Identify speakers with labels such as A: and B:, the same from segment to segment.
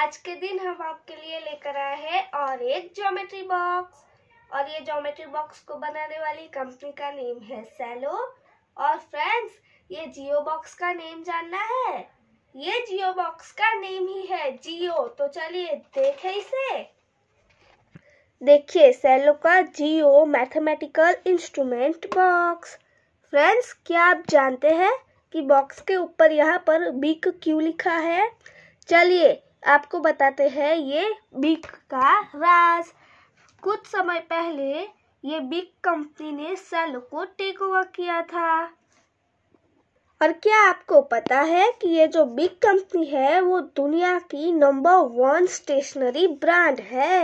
A: आज के दिन हम आपके लिए लेकर आए हैं और एक ज्योमेट्री बॉक्स और ये ज्योमेट्री बॉक्स को बनाने वाली कंपनी का नेम है सेलो और फ्रेंड्स ये जियो बॉक्स का नेम जानना है ये जियो बॉक्स का नेम ही है जियो तो चलिए देखें इसे देखिए सैलो का geo mathematical instrument box friends क्या आप जानते हैं कि बॉक्स के ऊपर यहाँ पर बिक क्यों लिखा है चलिए आपको बताते हैं ये बिग का राज कुछ समय पहले ये बिग कंपनी ने सेल को टेक ओवर किया था और क्या आपको पता है कि ये जो बिग कंपनी है वो दुनिया की नंबर वन स्टेशनरी ब्रांड है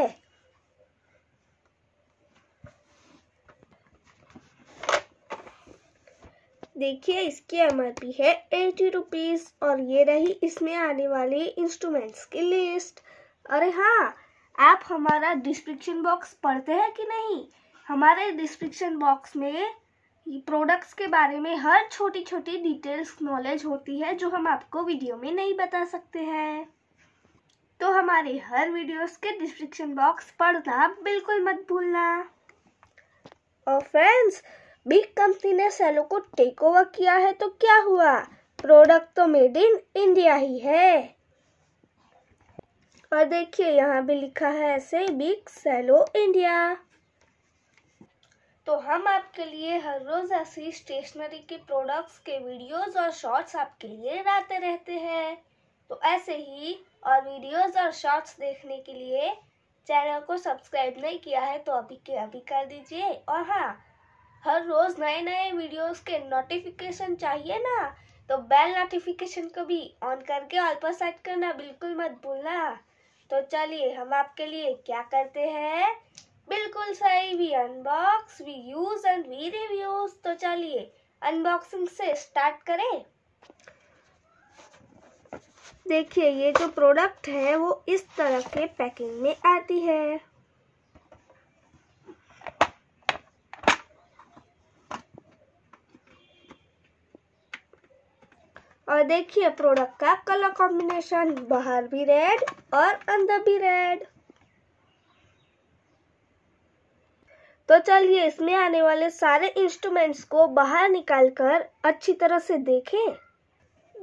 A: देखिए इसकी एम है एटी रुपीज़ और ये रही इसमें आने वाले इंस्ट्रूमेंट्स की लिस्ट अरे हाँ आप हमारा डिस्क्रिप्शन बॉक्स पढ़ते हैं कि नहीं हमारे डिस्क्रिप्शन बॉक्स में प्रोडक्ट्स के बारे में हर छोटी छोटी डिटेल्स नॉलेज होती है जो हम आपको वीडियो में नहीं बता सकते हैं तो हमारे हर वीडियोस के डिस्क्रिप्शन बॉक्स पढ़ना बिल्कुल मत भूलना और फ्रेंड्स बिग कंपनी ने सेलो को टेक ओवर किया है तो क्या हुआ प्रोडक्ट तो मेड इन इंडिया ही है और देखिए यहाँ भी लिखा है ऐसे बिग सेलो इंडिया तो हम आपके लिए हर रोज ऐसी स्टेशनरी के प्रोडक्ट्स के वीडियोस और शॉर्ट्स आपके लिए लाते रहते हैं तो ऐसे ही और वीडियोस और शॉर्ट्स देखने के लिए चैनल को सब्सक्राइब नहीं किया है तो अभी के अभी कर दीजिए और हाँ हर रोज़ नए नए वीडियोस के नोटिफिकेशन चाहिए ना तो बेल नोटिफिकेशन को भी ऑन करके ऑल पर सेट करना बिल्कुल मत भूलना तो चलिए हम आपके लिए क्या करते हैं बिल्कुल सही we unbox we use and we reviews तो चलिए अनबॉक्सिंग से स्टार्ट करें देखिए ये जो प्रोडक्ट है वो इस तरह के पैकिंग में आती है और देखिए प्रोडक्ट का कलर कॉम्बिनेशन बाहर भी रेड और अंदर भी रेड तो चलिए इसमें आने वाले सारे इंस्ट्रूमेंट्स को बाहर निकाल कर अच्छी तरह से देखें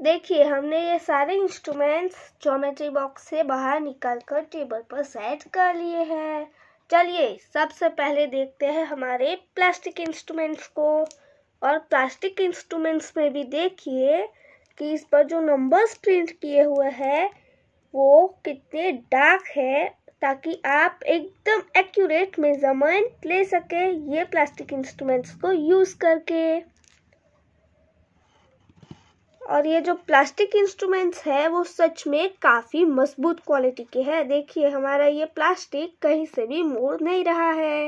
A: देखिए हमने ये सारे इंस्ट्रूमेंट्स ज्योमेट्री बॉक्स से बाहर निकाल कर टेबल पर सेट कर लिए हैं चलिए सबसे पहले देखते हैं हमारे प्लास्टिक इंस्ट्रूमेंट्स को और प्लास्टिक इंस्ट्रूमेंट्स में भी देखिए कि इस पर जो नंबर्स प्रिंट किए हुए हैं वो कितने डार्क है ताकि आप एकदम एक्यूरेट मेजरमेंट ले सके ये प्लास्टिक इंस्ट्रूमेंट्स को यूज़ करके और ये जो प्लास्टिक इंस्ट्रूमेंट्स है वो सच में काफ़ी मजबूत क्वालिटी के है देखिए हमारा ये प्लास्टिक कहीं से भी मोड़ नहीं रहा है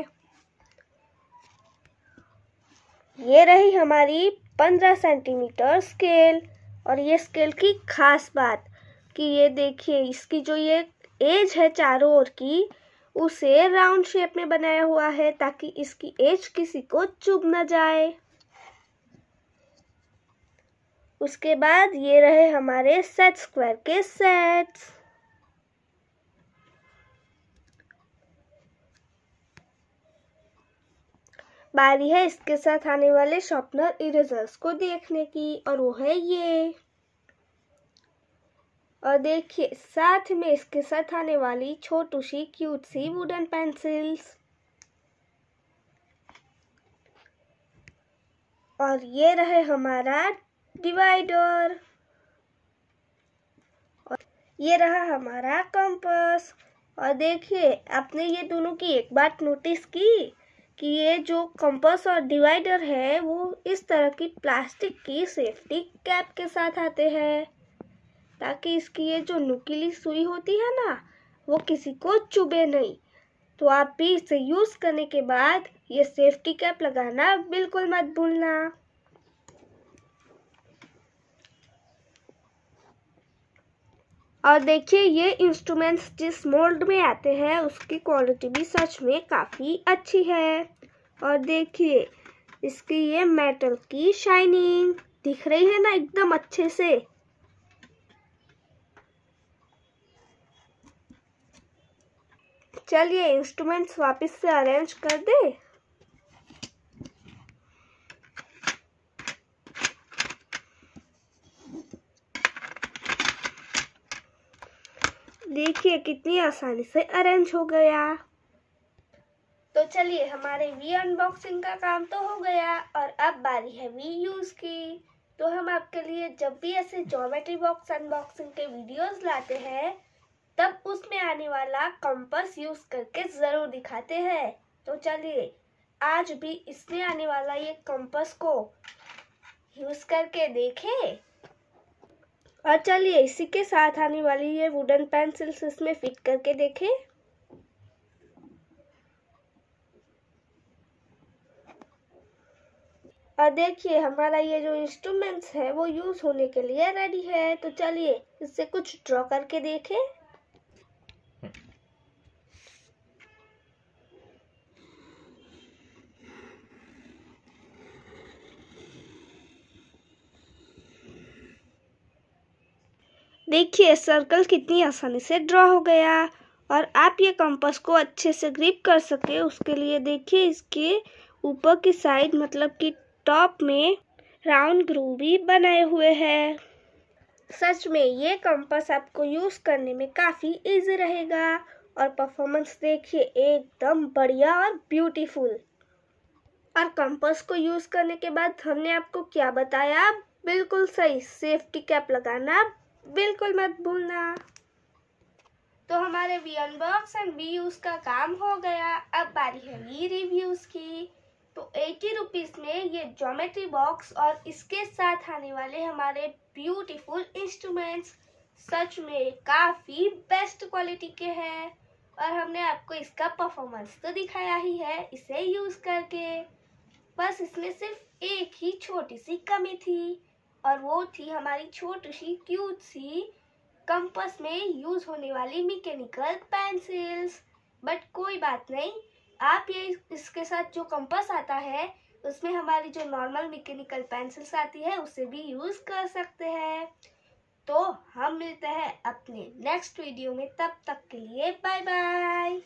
A: ये रही हमारी पंद्रह सेंटीमीटर स्केल और ये स्केल की खास बात कि ये देखिए इसकी जो ये एज है चारों ओर की उसे राउंड शेप में बनाया हुआ है ताकि इसकी एज किसी को चुभ ना जाए उसके बाद ये रहे हमारे सेट स्क्वायर के सेट्स बारी है इसके साथ आने वाले शॉर्पनर इरेजर्स को देखने की और वो है ये और देखिए साथ में इसके साथ आने वाली छोटू सी क्यूट सी वुडन पेंसिल्स और ये रहे हमारा डिवाइडर और ये रहा हमारा कंपास और देखिए आपने ये दोनों की एक बात नोटिस की कि ये जो कंपास और डिवाइडर है वो इस तरह की प्लास्टिक की सेफ्टी कैप के साथ आते हैं ताकि इसकी ये जो नुकीली सुई होती है ना वो किसी को चुभे नहीं तो आप भी इसे यूज़ करने के बाद ये सेफ्टी कैप लगाना बिल्कुल मत भूलना और देखिए ये इंस्ट्रूमेंट्स जिस मोल्ड में आते हैं उसकी क्वालिटी भी सच में काफ़ी अच्छी है और देखिए इसकी ये मेटल की शाइनिंग दिख रही है ना एकदम अच्छे से चलिए इंस्ट्रूमेंट्स वापस से अरेंज कर दे देखिए कितनी आसानी से अरेंज हो गया तो चलिए हमारे वी अनबॉक्सिंग का काम तो हो गया और अब बारी है वी यूज़ की तो हम आपके लिए जब भी ऐसे जोमेट्री बॉक्स अनबॉक्सिंग के वीडियोस लाते हैं तब उसमें आने वाला कंपस यूज़ करके ज़रूर दिखाते हैं तो चलिए आज भी इसमें आने वाला ये कंपस को यूज़ करके देखें और चलिए इसी के साथ आने वाली ये वुडन पेंसिल्स इसमें फिट करके देखें और देखिए हमारा ये जो इंस्ट्रूमेंट्स है वो यूज़ होने के लिए रेडी है तो चलिए इससे कुछ ड्रॉ करके देखें देखिए सर्कल कितनी आसानी से ड्रॉ हो गया और आप ये कंपास को अच्छे से ग्रिप कर सके उसके लिए देखिए इसके ऊपर की साइड मतलब कि टॉप में राउंड ग्रू भी बनाए हुए हैं सच में ये कंपास आपको यूज़ करने में काफ़ी इजी रहेगा और परफॉर्मेंस देखिए एकदम बढ़िया और ब्यूटीफुल और कंपास को यूज़ करने के बाद हमने आपको क्या बताया बिल्कुल सही सेफ्टी कैप लगाना बिल्कुल मत भूलना तो हमारे we unbox and we use का काम हो गया अब बारी है वी रिव्यूज़ की तो एटी रुपीज़ में ये ज्योमेट्री बॉक्स और इसके साथ आने वाले हमारे ब्यूटीफुल इंस्ट्रूमेंट्स सच में काफ़ी बेस्ट क्वालिटी के हैं और हमने आपको इसका परफॉर्मेंस तो दिखाया ही है इसे यूज़ करके बस इसमें सिर्फ एक ही छोटी सी कमी थी और वो थी हमारी छोटी सी क्यूट सी कंपस में यूज़ होने वाली मैकेनिकल पेंसिल्स बट कोई बात नहीं आप ये इसके साथ जो कंपस आता है उसमें हमारी जो नॉर्मल मैकेनिकल पेंसिल्स आती है उसे भी यूज़ कर सकते हैं तो हम मिलते हैं अपने नेक्स्ट वीडियो में तब तक के लिए बाय बाय